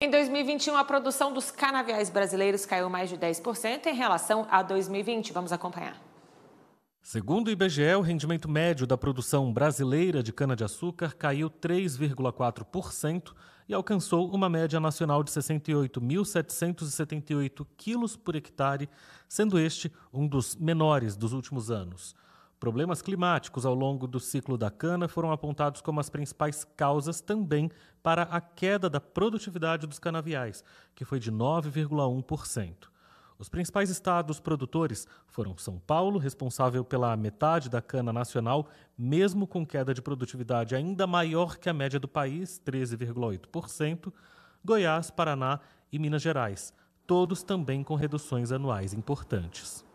Em 2021, a produção dos canaviais brasileiros caiu mais de 10% em relação a 2020. Vamos acompanhar. Segundo o IBGE, o rendimento médio da produção brasileira de cana-de-açúcar caiu 3,4% e alcançou uma média nacional de 68.778 quilos por hectare, sendo este um dos menores dos últimos anos. Problemas climáticos ao longo do ciclo da cana foram apontados como as principais causas também para a queda da produtividade dos canaviais, que foi de 9,1%. Os principais estados produtores foram São Paulo, responsável pela metade da cana nacional, mesmo com queda de produtividade ainda maior que a média do país, 13,8%, Goiás, Paraná e Minas Gerais, todos também com reduções anuais importantes.